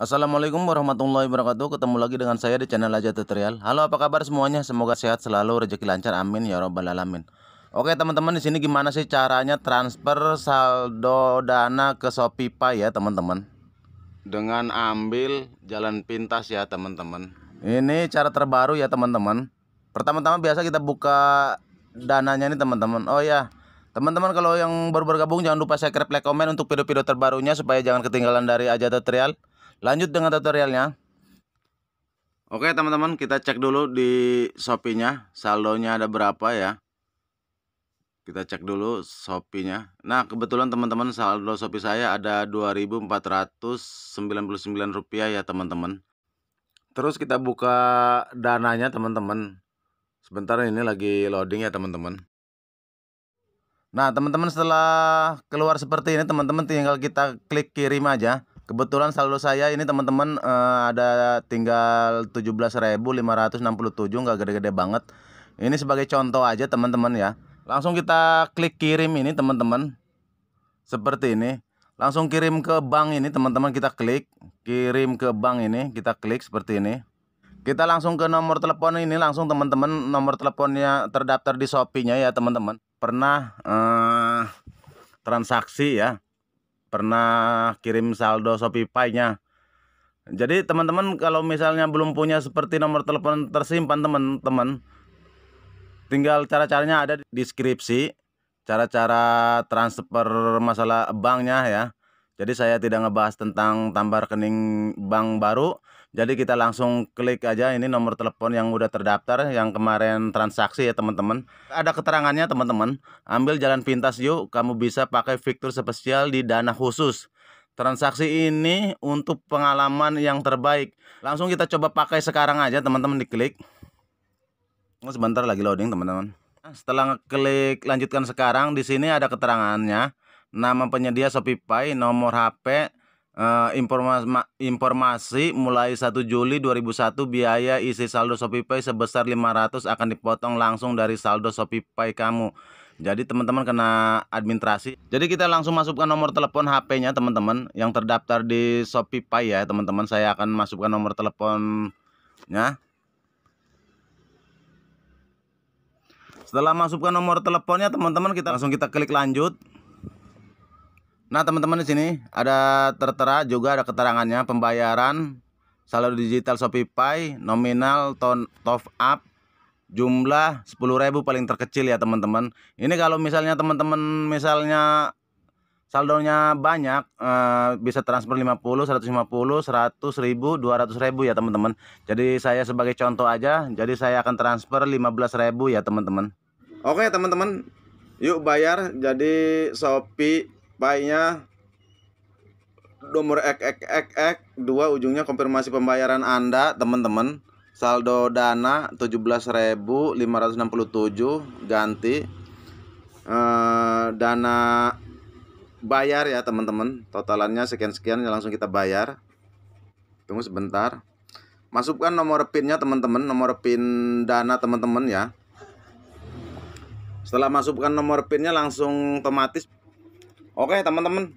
Assalamualaikum warahmatullahi wabarakatuh Ketemu lagi dengan saya di channel Aja Tutorial Halo apa kabar semuanya Semoga sehat selalu rezeki lancar amin ya robbal alamin Oke teman-teman di sini gimana sih caranya transfer saldo dana ke Shopee ya teman-teman Dengan ambil jalan pintas ya teman-teman Ini cara terbaru ya teman-teman Pertama-tama biasa kita buka dananya nih teman-teman Oh ya Teman-teman kalau yang baru bergabung jangan lupa subscribe like komen untuk video-video terbarunya supaya jangan ketinggalan dari Aja Tutorial Lanjut dengan tutorialnya. Oke teman-teman kita cek dulu di Shopee-nya saldonya ada berapa ya. Kita cek dulu Shopee-nya. Nah kebetulan teman-teman saldo Shopee saya ada 2499 rupiah ya teman-teman. Terus kita buka dananya teman-teman. Sebentar ini lagi loading ya teman-teman. Nah teman-teman setelah keluar seperti ini teman-teman tinggal kita klik kirim aja. Kebetulan saldo saya ini teman-teman uh, ada tinggal 17.567 nggak gede-gede banget. Ini sebagai contoh aja teman-teman ya. Langsung kita klik kirim ini teman-teman. Seperti ini. Langsung kirim ke bank ini teman-teman kita klik, kirim ke bank ini kita klik seperti ini. Kita langsung ke nomor telepon ini langsung teman-teman nomor teleponnya terdaftar di Shopee-nya ya teman-teman. Pernah uh, transaksi ya pernah kirim saldo Shopee-nya. Jadi teman-teman kalau misalnya belum punya seperti nomor telepon tersimpan teman-teman tinggal cara-caranya ada di deskripsi cara-cara transfer masalah banknya ya jadi saya tidak ngebahas tentang tambah rekening bank baru. Jadi kita langsung klik aja ini nomor telepon yang udah terdaftar yang kemarin transaksi ya teman-teman. Ada keterangannya teman-teman. Ambil jalan pintas yuk, kamu bisa pakai fitur spesial di dana khusus. Transaksi ini untuk pengalaman yang terbaik. Langsung kita coba pakai sekarang aja teman-teman diklik. Oh, sebentar lagi loading teman-teman. Setelah klik lanjutkan sekarang di sini ada keterangannya nama penyedia Shopee nomor HP Uh, eh, informasi, informasi mulai 1 Juli 2001 biaya isi saldo ShopeePay sebesar 500 akan dipotong langsung dari saldo ShopeePay kamu. Jadi teman-teman kena administrasi. Jadi kita langsung masukkan nomor telepon HP-nya teman-teman yang terdaftar di ShopeePay ya teman-teman. Saya akan masukkan nomor teleponnya. Setelah masukkan nomor teleponnya teman-teman kita langsung kita klik lanjut. Nah, teman-teman di sini ada tertera juga ada keterangannya pembayaran saldo digital Shopee nominal ton top up jumlah 10.000 paling terkecil ya teman-teman. Ini kalau misalnya teman-teman misalnya saldonya banyak eh, bisa transfer 50, 150, 100 ribu, 200 ribu ya teman-teman. Jadi saya sebagai contoh aja, jadi saya akan transfer 15 ribu ya teman-teman. Oke teman-teman, yuk bayar. Jadi Shopee baiknya nomor XXXX 2 ujungnya konfirmasi pembayaran Anda, teman-teman. Saldo dana 17.567 ganti eh, dana bayar ya, teman-teman. Totalannya sekian-sekian langsung kita bayar. Tunggu sebentar. Masukkan nomor PIN-nya, teman-teman, nomor PIN dana teman-teman ya. Setelah masukkan nomor PIN-nya langsung otomatis Oke teman-teman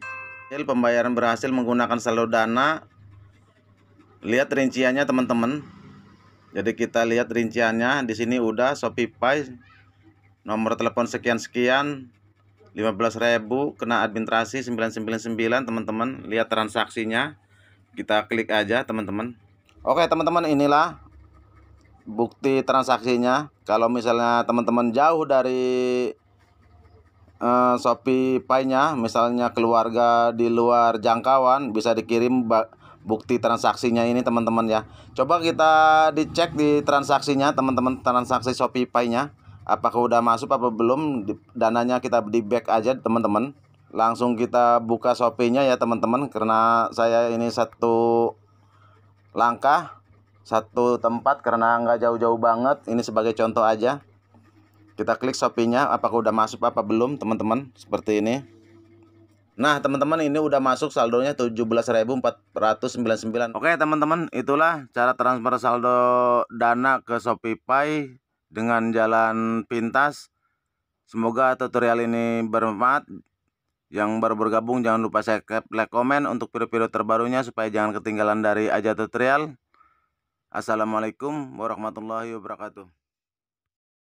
Pembayaran berhasil menggunakan saldo dana Lihat rinciannya teman-teman Jadi kita lihat rinciannya di sini udah shopee pay, Nomor telepon sekian-sekian 15.000 kena administrasi 999 teman-teman Lihat transaksinya Kita klik aja teman-teman Oke teman-teman inilah Bukti transaksinya Kalau misalnya teman-teman jauh dari Eh, Shopee Pay-nya misalnya keluarga di luar jangkauan bisa dikirim bukti transaksinya ini teman-teman ya. Coba kita dicek di transaksinya teman-teman transaksi Shopee Pay-nya apakah udah masuk apa belum dananya kita di back aja teman-teman. Langsung kita buka Shopee-nya ya teman-teman karena saya ini satu langkah satu tempat karena nggak jauh-jauh banget ini sebagai contoh aja kita klik Shopee-nya apakah udah masuk apa belum teman-teman seperti ini Nah teman-teman ini udah masuk saldonya 17.499 Oke teman-teman itulah cara transfer saldo dana ke ShopeePay dengan jalan pintas Semoga tutorial ini bermanfaat Yang baru bergabung jangan lupa share like, komen untuk video-video terbarunya Supaya jangan ketinggalan dari Aja Tutorial Assalamualaikum warahmatullahi wabarakatuh